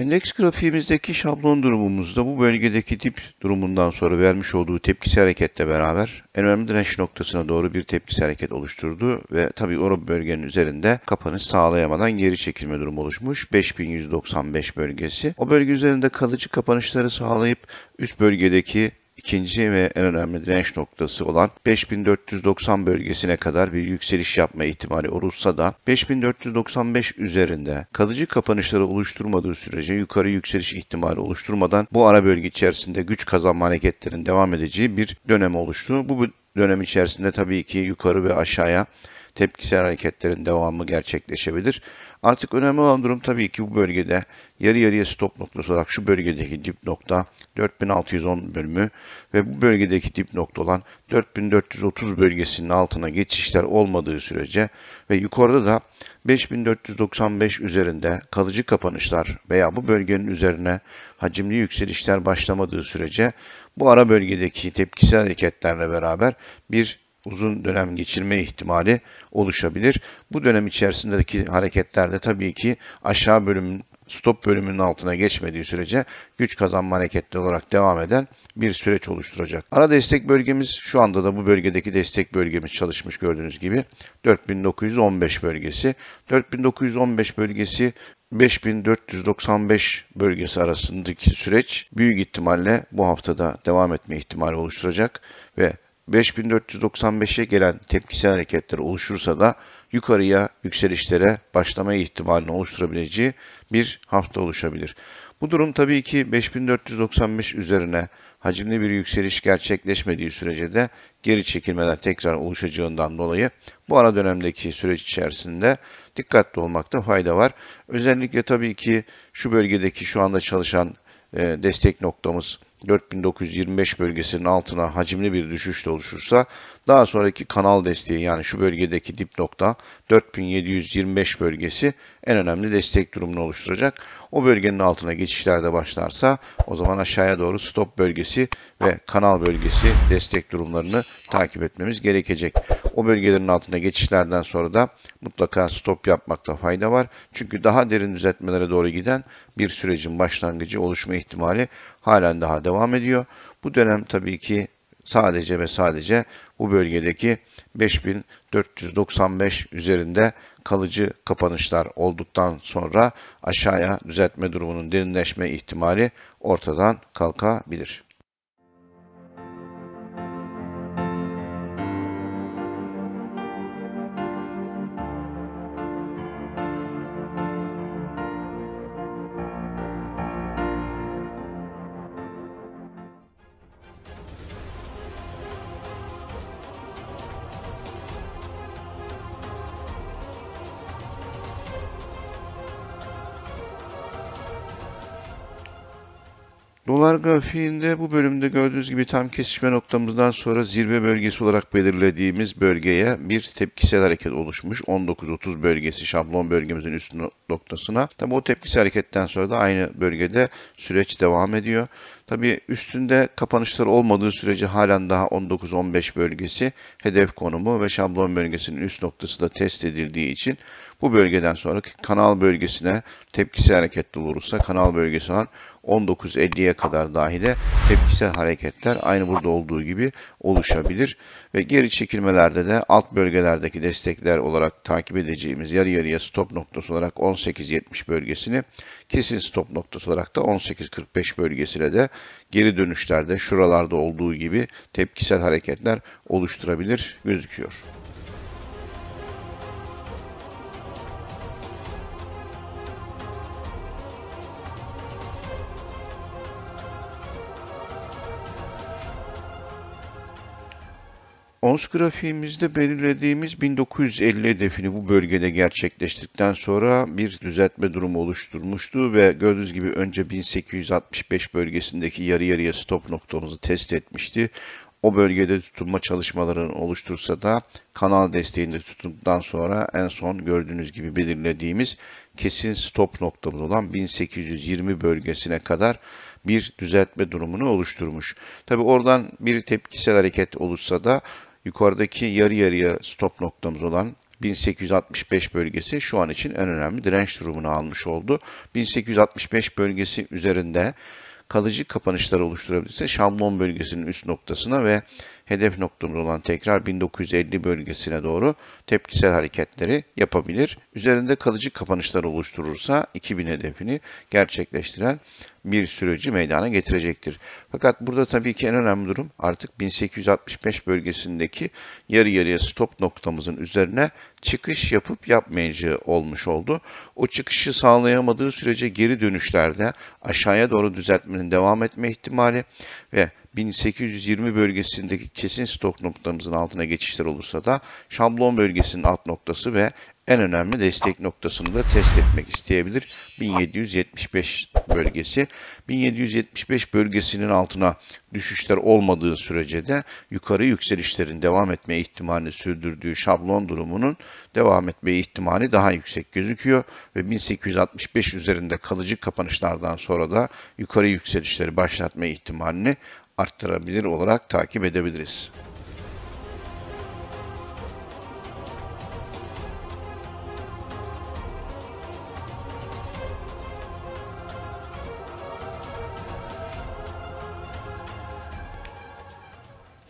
Endeks grafiğimizdeki şablon durumumuzda bu bölgedeki dip durumundan sonra vermiş olduğu tepkisi hareketle beraber en önemli direnç noktasına doğru bir tepkisi hareket oluşturdu ve tabi o bölgenin üzerinde kapanış sağlayamadan geri çekilme durumu oluşmuş. 5195 bölgesi. O bölge üzerinde kalıcı kapanışları sağlayıp üst bölgedeki ikinci ve en önemli direnç noktası olan 5490 bölgesine kadar bir yükseliş yapma ihtimali olursa da 5495 üzerinde kalıcı kapanışları oluşturmadığı sürece yukarı yükseliş ihtimali oluşturmadan bu ara bölge içerisinde güç kazanma hareketlerinin devam edeceği bir dönem oluştu. Bu dönem içerisinde tabii ki yukarı ve aşağıya tepkisel hareketlerin devamı gerçekleşebilir. Artık önemli olan durum tabii ki bu bölgede yarı yarıya stop noktası olarak şu bölgedeki dip nokta 4610 bölümü ve bu bölgedeki dip nokta olan 4430 bölgesinin altına geçişler olmadığı sürece ve yukarıda da 5495 üzerinde kalıcı kapanışlar veya bu bölgenin üzerine hacimli yükselişler başlamadığı sürece bu ara bölgedeki tepkisel hareketlerle beraber bir uzun dönem geçirme ihtimali oluşabilir. Bu dönem içerisindeki hareketlerde tabii ki aşağı bölümün stop bölümünün altına geçmediği sürece güç kazanma hareketli olarak devam eden bir süreç oluşturacak. Ara destek bölgemiz şu anda da bu bölgedeki destek bölgemiz çalışmış gördüğünüz gibi 4915 bölgesi. 4915 bölgesi 5495 bölgesi arasındaki süreç büyük ihtimalle bu haftada devam etme ihtimali oluşturacak ve 5495'e gelen tepkisel hareketler oluşursa da yukarıya yükselişlere başlama ihtimalini oluşturabileceği bir hafta oluşabilir. Bu durum tabii ki 5495 üzerine hacimli bir yükseliş gerçekleşmediği sürece de geri çekilmeler tekrar oluşacağından dolayı bu ara dönemdeki süreç içerisinde dikkatli olmakta fayda var. Özellikle tabii ki şu bölgedeki şu anda çalışan e, destek noktamız 4925 bölgesinin altına hacimli bir düşüş de oluşursa daha sonraki kanal desteği yani şu bölgedeki dip nokta 4725 bölgesi en önemli destek durumunu oluşturacak. O bölgenin altına geçişler de başlarsa o zaman aşağıya doğru stop bölgesi ve kanal bölgesi destek durumlarını takip etmemiz gerekecek. O bölgelerin altına geçişlerden sonra da mutlaka stop yapmakta fayda var. Çünkü daha derin düzeltmelere doğru giden bir sürecin başlangıcı oluşma ihtimali halen daha devam ediyor. Bu dönem tabii ki sadece ve sadece bu bölgedeki 5495 üzerinde kalıcı kapanışlar olduktan sonra aşağıya düzeltme durumunun derinleşme ihtimali ortadan kalkabilir. Dolar grafiğinde bu bölümde gördüğünüz gibi tam kesişme noktamızdan sonra zirve bölgesi olarak belirlediğimiz bölgeye bir tepkisel hareket oluşmuş. 19.30 bölgesi şablon bölgemizin üst noktasına. Tabi o tepkisel hareketten sonra da aynı bölgede süreç devam ediyor. Tabi üstünde kapanışlar olmadığı sürece halen daha 19-15 bölgesi hedef konumu ve şablon bölgesinin üst noktası da test edildiği için bu bölgeden sonra kanal bölgesine tepkisel hareketli olursa kanal bölgesi olan 19.50'ye kadar dahi de tepkisel hareketler aynı burada olduğu gibi oluşabilir. Ve geri çekilmelerde de alt bölgelerdeki destekler olarak takip edeceğimiz yarı yarıya stop noktası olarak 18.70 bölgesini kesin stop noktası olarak da 18.45 bölgesine de geri dönüşlerde şuralarda olduğu gibi tepkisel hareketler oluşturabilir gözüküyor. Ons grafiğimizde belirlediğimiz 1950 hedefini bu bölgede gerçekleştirdikten sonra bir düzeltme durumu oluşturmuştu ve gördüğünüz gibi önce 1865 bölgesindeki yarı yarıya stop noktamızı test etmişti. O bölgede tutunma çalışmalarını oluştursa da kanal desteğinde tutunduktan sonra en son gördüğünüz gibi belirlediğimiz kesin stop noktamız olan 1820 bölgesine kadar bir düzeltme durumunu oluşturmuş. Tabi oradan bir tepkisel hareket olursa da Yukarıdaki yarı yarıya stop noktamız olan 1865 bölgesi şu an için en önemli direnç durumunu almış oldu. 1865 bölgesi üzerinde kalıcı kapanışlar oluşturabilirse şablon bölgesinin üst noktasına ve hedef noktamız olan tekrar 1950 bölgesine doğru tepkisel hareketleri yapabilir. Üzerinde kalıcı kapanışlar oluşturursa 2000 hedefini gerçekleştiren bir süreci meydana getirecektir. Fakat burada tabii ki en önemli durum artık 1865 bölgesindeki yarı yarıya stop noktamızın üzerine çıkış yapıp yapmayacağı olmuş oldu. O çıkışı sağlayamadığı sürece geri dönüşlerde aşağıya doğru düzeltmenin devam etme ihtimali ve 1820 bölgesindeki kesin stok noktamızın altına geçişler olursa da şablon bölgesinin alt noktası ve en önemli destek noktasını da test etmek isteyebilir. 1775 bölgesi. 1775 bölgesinin altına düşüşler olmadığı sürece de yukarı yükselişlerin devam etme ihtimalini sürdürdüğü şablon durumunun devam etme ihtimali daha yüksek gözüküyor ve 1865 üzerinde kalıcı kapanışlardan sonra da yukarı yükselişleri başlatma ihtimalini arttırabilir olarak takip edebiliriz.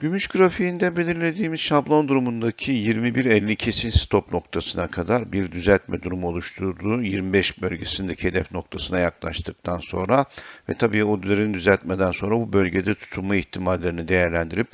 Gümüş grafiğinde belirlediğimiz şablon durumundaki 21.50 kesin stop noktasına kadar bir düzeltme durumu oluşturduğu 25 bölgesindeki hedef noktasına yaklaştıktan sonra ve tabii o derin düzeltmeden sonra bu bölgede tutunma ihtimallerini değerlendirip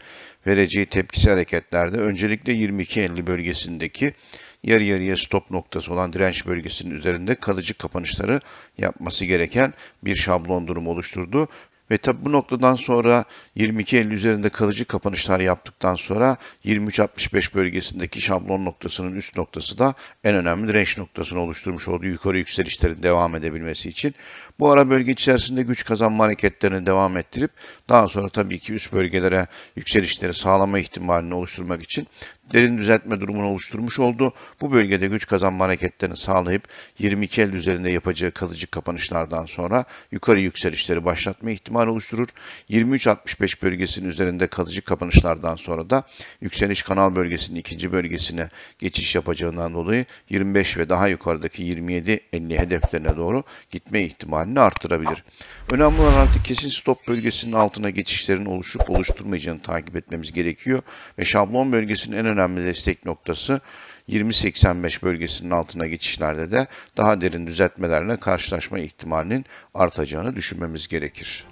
vereceği tepkisi hareketlerde öncelikle 22.50 bölgesindeki yarı yarıya stop noktası olan direnç bölgesinin üzerinde kalıcı kapanışları yapması gereken bir şablon durumu oluşturdu ve tabi bu noktadan sonra 22.50 üzerinde kalıcı kapanışlar yaptıktan sonra 23.65 bölgesindeki şablon noktasının üst noktası da en önemli direnç noktasını oluşturmuş olduğu yukarı yükselişlerin devam edebilmesi için. Bu ara bölge içerisinde güç kazanma hareketlerini devam ettirip daha sonra tabii ki üst bölgelere yükselişleri sağlama ihtimalini oluşturmak için derin düzeltme durumunu oluşturmuş oldu. Bu bölgede güç kazanma hareketlerini sağlayıp 22 el üzerinde yapacağı kalıcı kapanışlardan sonra yukarı yükselişleri başlatma ihtimali oluşturur. 23-65 bölgesinin üzerinde kalıcı kapanışlardan sonra da yükseliş kanal bölgesinin ikinci bölgesine geçiş yapacağından dolayı 25 ve daha yukarıdaki 27-50 hedeflerine doğru gitme ihtimali ihtimalini artırabilir. Önemli olan artık kesin stop bölgesinin altına geçişlerin oluşup oluşturmayacağını takip etmemiz gerekiyor. Ve şablon bölgesinin en önemli destek noktası 20.85 bölgesinin altına geçişlerde de daha derin düzeltmelerle karşılaşma ihtimalinin artacağını düşünmemiz gerekir.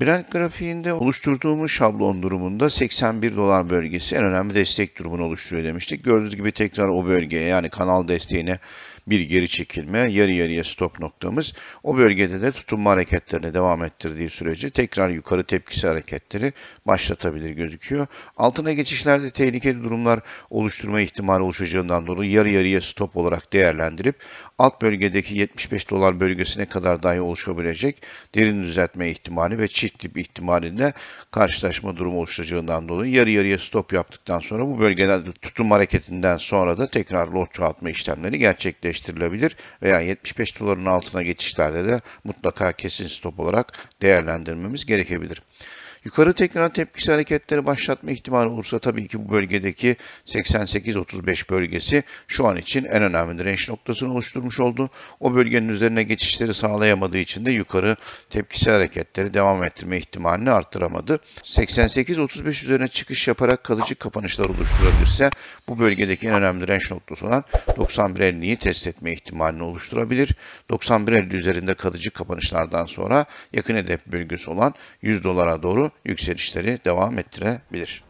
Brent grafiğinde oluşturduğumuz şablon durumunda 81 dolar bölgesi en önemli destek durumunu oluşturuyor demiştik. Gördüğünüz gibi tekrar o bölgeye yani kanal desteğine bir geri çekilme, yarı yarıya stop noktamız. O bölgede de tutunma hareketlerine devam ettirdiği sürece tekrar yukarı tepkisi hareketleri başlatabilir gözüküyor. Altına geçişlerde tehlikeli durumlar oluşturma ihtimali oluşacağından dolayı yarı yarıya stop olarak değerlendirip alt bölgedeki 75 dolar bölgesine kadar dahi oluşabilecek derin düzeltme ihtimali ve çift dip ihtimalinde karşılaşma durumu oluşacağından dolayı yarı yarıya stop yaptıktan sonra bu bölgeden tutum hareketinden sonra da tekrar lot çoğaltma işlemleri gerçekleştirilebilir veya 75 doların altına geçişlerde de mutlaka kesin stop olarak değerlendirmemiz gerekebilir. Yukarı tekrar tepkisi hareketleri başlatma ihtimali olursa tabii ki bu bölgedeki 88-35 bölgesi şu an için en önemli direnç noktasını oluşturmuş oldu. O bölgenin üzerine geçişleri sağlayamadığı için de yukarı tepkisi hareketleri devam ettirme ihtimalini arttıramadı. 88-35 üzerine çıkış yaparak kalıcı kapanışlar oluşturabilirse bu bölgedeki en önemli direnç noktası olan 91.50'yi test etme ihtimalini oluşturabilir. 91.50 üzerinde kalıcı kapanışlardan sonra yakın hedef bölgesi olan 100 dolara doğru yükselişleri devam ettirebilir.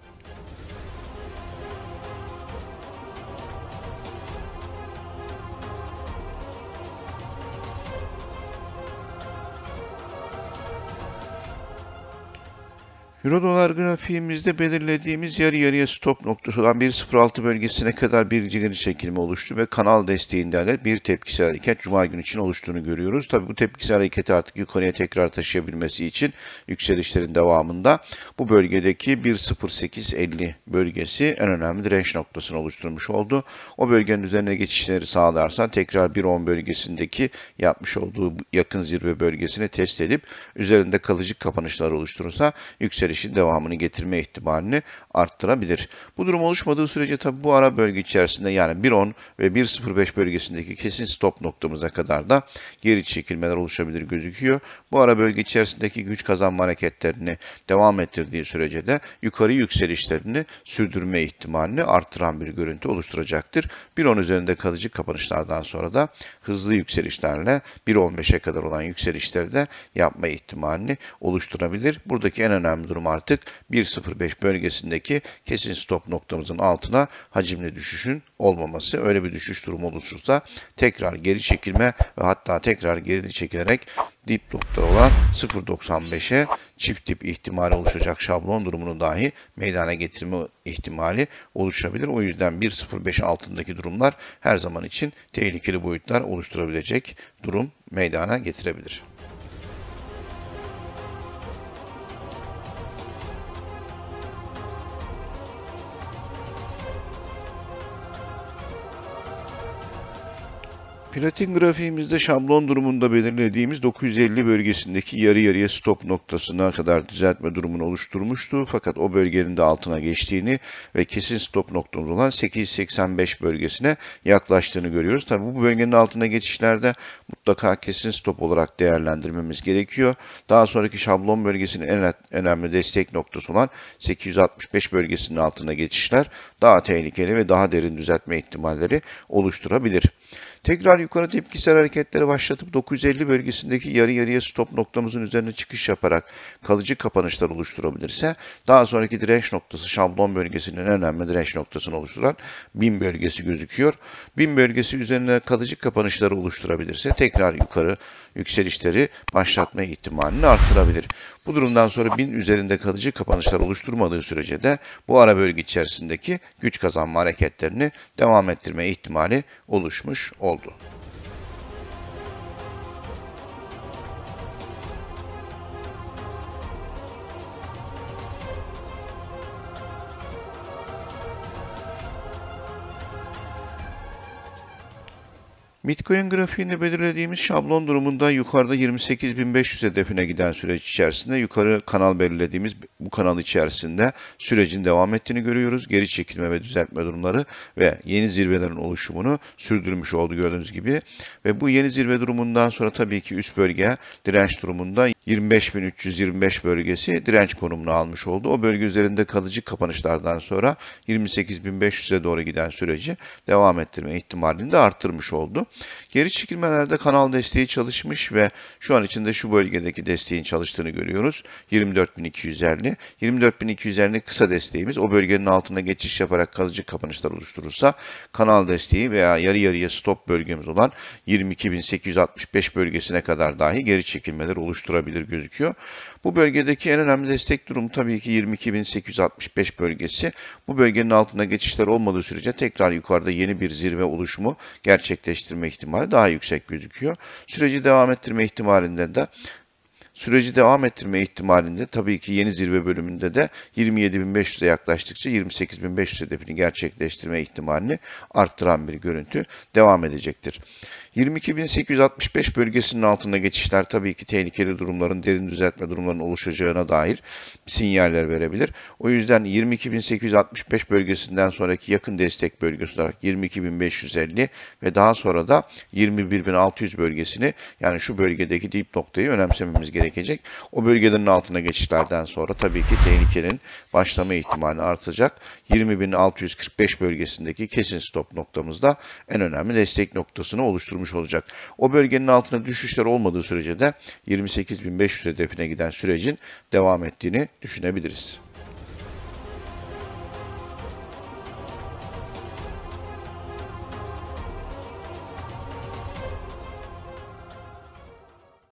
Euro dolar grafiğimizde belirlediğimiz yarı yarıya stop noktası olan 1.06 bölgesine kadar bir geri çekilme oluştu ve kanal desteğinde de bir tepkisel hareket Cuma günü için oluştuğunu görüyoruz. Tabi bu tepkisel hareketi artık yukarıya tekrar taşıyabilmesi için yükselişlerin devamında bu bölgedeki 1.08.50 bölgesi en önemli direnç noktasını oluşturmuş oldu. O bölgenin üzerine geçişleri sağlarsa tekrar 1.10 bölgesindeki yapmış olduğu yakın zirve bölgesini test edip üzerinde kalıcı kapanışlar oluşturursa yükseliş yükselişin devamını getirme ihtimalini arttırabilir. Bu durum oluşmadığı sürece tabi bu ara bölge içerisinde yani 1.10 ve 1.05 bölgesindeki kesin stop noktamıza kadar da geri çekilmeler oluşabilir gözüküyor. Bu ara bölge içerisindeki güç kazanma hareketlerini devam ettirdiği sürece de yukarı yükselişlerini sürdürme ihtimalini arttıran bir görüntü oluşturacaktır. 1.10 üzerinde kalıcı kapanışlardan sonra da hızlı yükselişlerle 1.15'e kadar olan yükselişleri de yapma ihtimalini oluşturabilir. Buradaki en önemli durum artık 1.05 bölgesindeki kesin stop noktamızın altına hacimli düşüşün olmaması. Öyle bir düşüş durumu oluşursa tekrar geri çekilme ve hatta tekrar geri çekilerek dip nokta olan 0.95'e çift dip ihtimali oluşacak şablon durumunu dahi meydana getirme ihtimali oluşabilir. O yüzden 1.05 altındaki durumlar her zaman için tehlikeli boyutlar oluşturabilecek durum meydana getirebilir. Platin grafiğimizde şablon durumunda belirlediğimiz 950 bölgesindeki yarı yarıya stop noktasına kadar düzeltme durumunu oluşturmuştu. Fakat o bölgenin de altına geçtiğini ve kesin stop noktamız olan 885 bölgesine yaklaştığını görüyoruz. Tabi bu bölgenin altına geçişlerde mutlaka kesin stop olarak değerlendirmemiz gerekiyor. Daha sonraki şablon bölgesinin en önemli destek noktası olan 865 bölgesinin altına geçişler daha tehlikeli ve daha derin düzeltme ihtimalleri oluşturabilir. Tekrar yukarı tepkisel hareketleri başlatıp 950 bölgesindeki yarı yarıya stop noktamızın üzerine çıkış yaparak kalıcı kapanışlar oluşturabilirse daha sonraki direnç noktası şablon bölgesinin önemli direnç noktasını oluşturan 1000 bölgesi gözüküyor. 1000 bölgesi üzerine kalıcı kapanışları oluşturabilirse tekrar yukarı yükselişleri başlatma ihtimalini artırabilir. Bu durumdan sonra 1000 üzerinde kalıcı kapanışlar oluşturmadığı sürece de bu ara bölge içerisindeki güç kazanma hareketlerini devam ettirme ihtimali oluşmuş olur. oldu. Bitcoin grafiğini belirlediğimiz şablon durumunda yukarıda 28.500 hedefine giden süreç içerisinde yukarı kanal belirlediğimiz bu kanal içerisinde sürecin devam ettiğini görüyoruz. Geri çekilme ve düzeltme durumları ve yeni zirvelerin oluşumunu sürdürmüş oldu gördüğünüz gibi. Ve bu yeni zirve durumundan sonra tabii ki üst bölge direnç durumunda 25.325 bölgesi direnç konumunu almış oldu. O bölge üzerinde kalıcı kapanışlardan sonra 28.500'e doğru giden süreci devam ettirme ihtimalini de arttırmış oldu. Geri çekilmelerde kanal desteği çalışmış ve şu an içinde şu bölgedeki desteğin çalıştığını görüyoruz. 24.250. 24.250 kısa desteğimiz o bölgenin altına geçiş yaparak kalıcı kapanışlar oluşturursa kanal desteği veya yarı yarıya stop bölgemiz olan 22.865 bölgesine kadar dahi geri çekilmeler oluşturabilir gözüküyor. Bu bölgedeki en önemli destek durumu tabii ki 22.865 bölgesi. Bu bölgenin altında geçişler olmadığı sürece tekrar yukarıda yeni bir zirve oluşumu gerçekleştirme ihtimali daha yüksek gözüküyor. Süreci devam ettirme ihtimalinde de süreci devam ettirme ihtimalinde tabii ki yeni zirve bölümünde de 27.500'e yaklaştıkça 28.500 hedefini gerçekleştirme ihtimalini arttıran bir görüntü devam edecektir. 22.865 bölgesinin altında geçişler tabii ki tehlikeli durumların, derin düzeltme durumlarının oluşacağına dair sinyaller verebilir. O yüzden 22.865 bölgesinden sonraki yakın destek bölgesi olarak 22.550 ve daha sonra da 21.600 bölgesini yani şu bölgedeki dip noktayı önemsememiz gerekecek. O bölgelerin altına geçişlerden sonra tabii ki tehlikenin başlama ihtimali artacak. 20.645 bölgesindeki kesin stop noktamızda en önemli destek noktasını oluşturmuş olmuş olacak. O bölgenin altına düşüşler olmadığı sürece de 28.500 hedefine giden sürecin devam ettiğini düşünebiliriz.